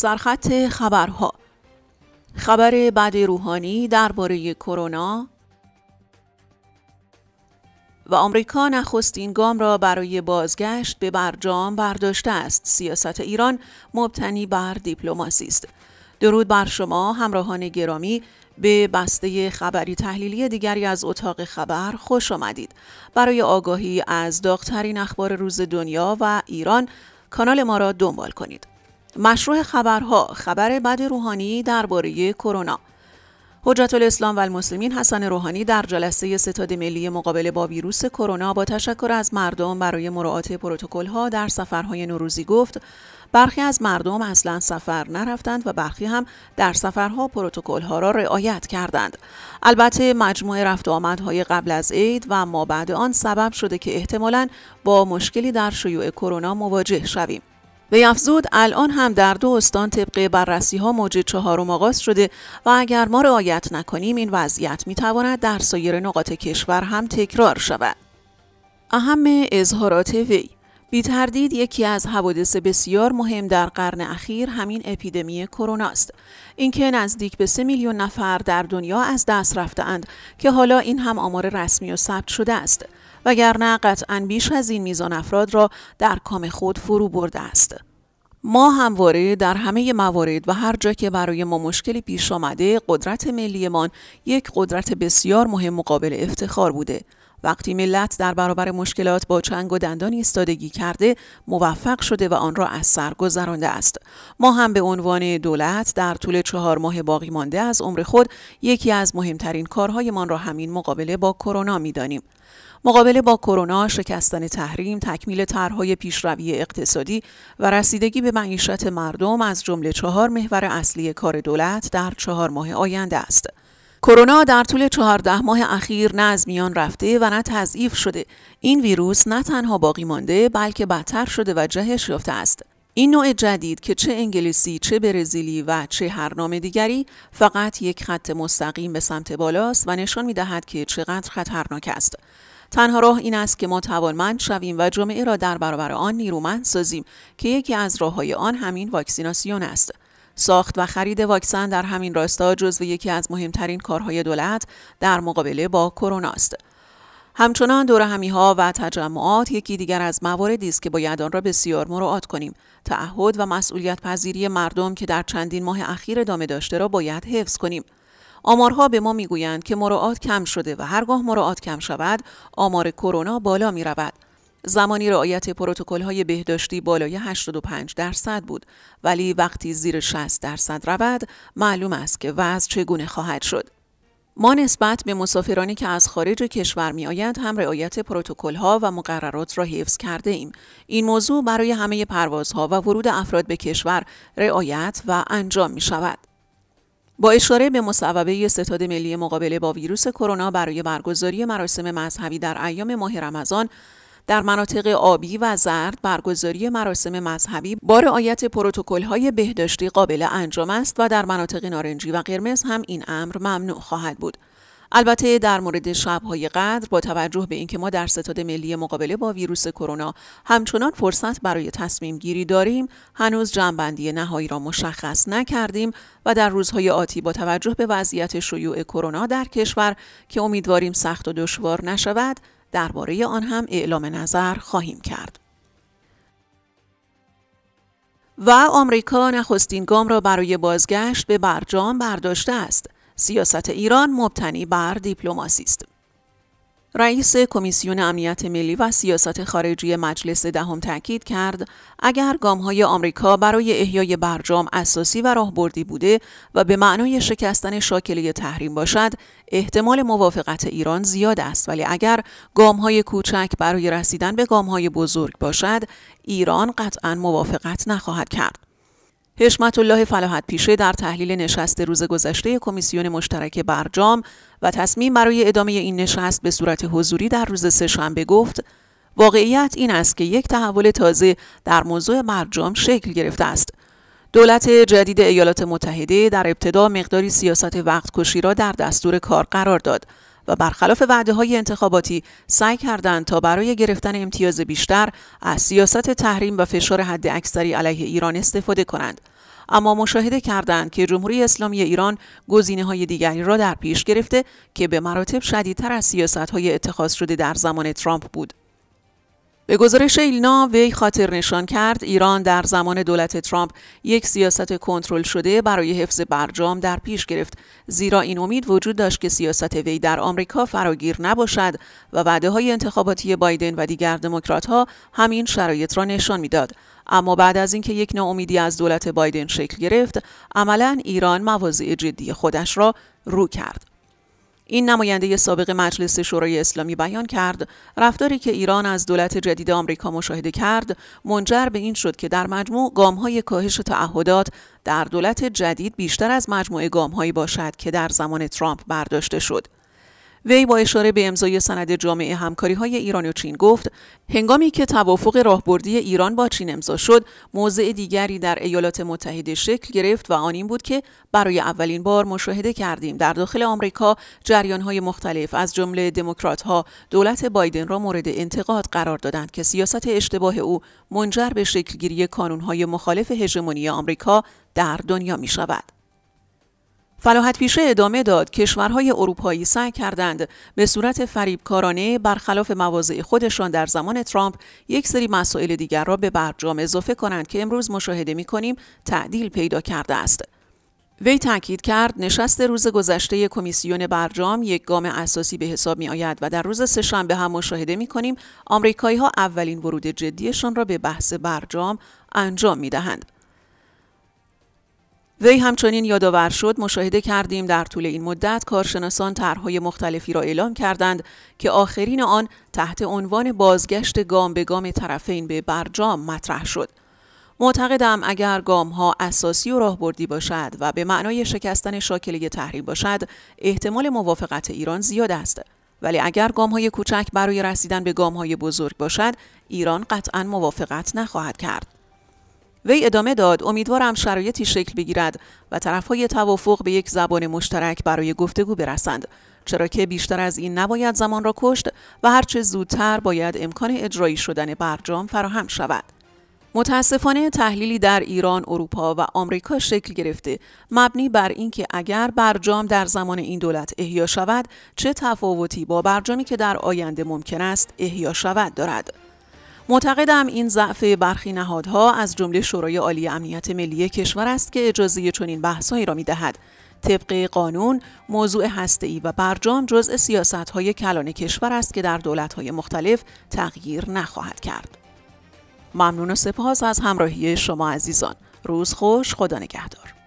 سرخط خبرها خبر بعد روحانی درباره کرونا و آمریکا نخستین گام را برای بازگشت به برجام برداشته است سیاست ایران مبتنی بر دیپلماسی است درود بر شما همراهان گرامی به بسته خبری تحلیلی دیگری از اتاق خبر خوش آمدید برای آگاهی از داغترین اخبار روز دنیا و ایران کانال ما را دنبال کنید مشروع خبرها خبر بد روحانی درباره کرونا حجت الاسلام و المسلمین حسن روحانی در جلسه ستاد ملی مقابله با ویروس کرونا با تشکر از مردم برای مراعات ها در سفرهای نوروزی گفت برخی از مردم اصلا سفر نرفتند و برخی هم در سفرها ها را رعایت کردند البته مجموعه رفت و آمدهای قبل از عید و ما بعد آن سبب شده که احتمالا با مشکلی در شیوع کرونا مواجه شویم وی افزود الان هم در دو استان طبق بررسی ها موج چهارم آغاز شده و اگر ما رعایت نکنیم این وضعیت می تواند در سایر نقاط کشور هم تکرار شود. اهم اظهارات وی بی تردید یکی از حوادث بسیار مهم در قرن اخیر همین اپیدمی کرونا است. اینکه نزدیک به 3 میلیون نفر در دنیا از دست رفتهاند که حالا این هم آمار رسمی و ثبت شده است. وگرنه قطعا بیش از این میزان افراد را در کام خود فرو برده است. ما همواره در همه موارد و هر جا که برای ما مشکلی پیش آمده قدرت ملیمان یک قدرت بسیار مهم مقابل افتخار بوده وقتی ملت در برابر مشکلات با چنگ و دندان ایستادگی کرده موفق شده و آن را از سر گذرانده است ما هم به عنوان دولت در طول چهار ماه باقی مانده از عمر خود یکی از مهمترین کارهایمان را همین مقابله با کرونا میدانیم مقابله با کرونا، شکستن تحریم، تکمیل طرحهای پیشروی اقتصادی و رسیدگی به معیشت مردم از جمله چهار محور اصلی کار دولت در چهار ماه آینده است. کرونا در طول چهارده ماه اخیر نه از میان رفته و نه تضعیف شده. این ویروس نه تنها باقی مانده بلکه بدتر شده و جهش یافته است. این نوع جدید که چه انگلیسی، چه برزیلی و چه هر نام دیگری فقط یک خط مستقیم به سمت بالاست و نشان می دهد که چقدر خطرناک است. تنها راه این است که ما توانمند شویم و جامعه را در برابر آن نیرومند سازیم که یکی از های آن همین واکسیناسیون است. ساخت و خرید واکسن در همین راستا جزو یکی از مهمترین کارهای دولت در مقابله با کرونا است. همچنان دور همی ها و تجمعات یکی دیگر از مواردی است که باید آن را بسیار مراعات کنیم. تعهد و مسئولیت پذیری مردم که در چندین ماه اخیر ادامه داشته را باید حفظ کنیم. آمارها به ما میگویند که مراعات کم شده و هرگاه مراعات کم شود آمار کرونا بالا می رود. زمانی رعایت پروتکل های بهداشتی بالای 85 درصد بود ولی وقتی زیر 60 درصد رود معلوم است که وضع چگونه خواهد شد. ما نسبت به مسافرانی که از خارج کشور می آیند هم رعایت پروتکل ها و مقررات را حفظ کرده ایم. این موضوع برای همه پروازها و ورود افراد به کشور رعایت و انجام می شود. با اشاره به مصوبه ستاد ملی مقابله با ویروس کرونا برای برگزاری مراسم مذهبی در ایام ماه رمضان در مناطق آبی و زرد برگزاری مراسم مذهبی با رعایت های بهداشتی قابل انجام است و در مناطق نارنجی و قرمز هم این امر ممنوع خواهد بود. البته در مورد شبهای قدر با توجه به اینکه ما در ستاد ملی مقابله با ویروس کرونا همچنان فرصت برای تصمیم گیری داریم هنوز جنبندی نهایی را مشخص نکردیم و در روزهای آتی با توجه به وضعیت شیوع کرونا در کشور که امیدواریم سخت و دشوار نشود درباره آن هم اعلام نظر خواهیم کرد. و آمریکا نخستین گام را برای بازگشت به برجام برداشته است. سیاست ایران مبتنی بر دیپلماسی است. رئیس کمیسیون امنیت ملی و سیاست خارجی مجلس دهم تاکید کرد اگر های آمریکا برای احیای برجام اساسی و راهبردی بوده و به معنای شکستن شاکله تحریم باشد احتمال موافقت ایران زیاد است ولی اگر های کوچک برای رسیدن به های بزرگ باشد ایران قطعا موافقت نخواهد کرد حشمت الله فلاحت پیشه در تحلیل نشست روز گذشته کمیسیون مشترک برجام و تصمیم برای ادامه این نشست به صورت حضوری در روز سهشنبه گفت واقعیت این است که یک تحول تازه در موضوع برجام شکل گرفته است دولت جدید ایالات متحده در ابتدا مقداری سیاست وقت کشی را در دستور کار قرار داد و برخلاف وعده های انتخاباتی سعی کردند تا برای گرفتن امتیاز بیشتر از سیاست تحریم و فشار حد اکثری علیه ایران استفاده کنند اما مشاهده کردند که جمهوری اسلامی ایران گزینه های دیگری را در پیش گرفته که به مراتب شدیدتر از سیاست های اتخاذ شده در زمان ترامپ بود به گزارش ایلنا وی خاطر نشان کرد ایران در زمان دولت ترامپ یک سیاست کنترل شده برای حفظ برجام در پیش گرفت زیرا این امید وجود داشت که سیاست وی در آمریکا فراگیر نباشد و وعده های انتخاباتی بایدن و دیگر دموکرات ها همین شرایط را نشان میداد اما بعد از اینکه یک ناامیدی از دولت بایدن شکل گرفت عملا ایران مواضع جدی خودش را رو کرد این نماینده سابق مجلس شورای اسلامی بیان کرد رفتاری که ایران از دولت جدید آمریکا مشاهده کرد منجر به این شد که در مجموع گامهای کاهش تعهدات در دولت جدید بیشتر از مجموع گامهایی باشد که در زمان ترامپ برداشته شد وی با اشاره به امضای سند جامعه همکاری های ایران و چین گفت هنگامی که توافق راهبردی ایران با چین امضا شد موضع دیگری در ایالات متحده شکل گرفت و آن این بود که برای اولین بار مشاهده کردیم در داخل آمریکا جریان های مختلف از جمله دموکرات ها دولت بایدن را مورد انتقاد قرار دادند که سیاست اشتباه او منجر به شکلگیری کانون های مخالف هژمونی آمریکا در دنیا می شود. فلاحت پیشه ادامه داد کشورهای اروپایی سعی کردند به صورت فریبکارانه برخلاف مواضع خودشان در زمان ترامپ یک سری مسائل دیگر را به برجام اضافه کنند که امروز مشاهده می کنیم تعدیل پیدا کرده است. وی تاکید کرد نشست روز گذشته کمیسیون برجام یک گام اساسی به حساب می آید و در روز سهشنبه هم مشاهده می کنیم آمریکایی ها اولین ورود جدیشان را به بحث برجام انجام می دهند. وی همچنین یادآور شد مشاهده کردیم در طول این مدت کارشناسان طرحهای مختلفی را اعلام کردند که آخرین آن تحت عنوان بازگشت گام به گام طرفین به برجام مطرح شد معتقدم اگر گام ها اساسی و راهبردی باشد و به معنای شکستن شاکله تحریم باشد احتمال موافقت ایران زیاد است ولی اگر گام های کوچک برای رسیدن به گام های بزرگ باشد ایران قطعا موافقت نخواهد کرد وی ادامه داد امیدوارم شرایطی شکل بگیرد و طرفهای توافق به یک زبان مشترک برای گفتگو برسند چرا که بیشتر از این نباید زمان را کشت و هرچه زودتر باید امکان اجرایی شدن برجام فراهم شود متاسفانه تحلیلی در ایران، اروپا و آمریکا شکل گرفته مبنی بر اینکه اگر برجام در زمان این دولت احیا شود چه تفاوتی با برجامی که در آینده ممکن است احیا شود دارد. معتقدم این ضعف برخی نهادها از جمله شورای عالی امنیت ملی کشور است که اجازه چنین بحثهایی را میدهد طبق قانون موضوع هسته‌ای و برجام جزء سیاست‌های کلان کشور است که در دولت‌های مختلف تغییر نخواهد کرد. ممنون و سپاس از همراهی شما عزیزان. روز خوش، خدا نگهدار.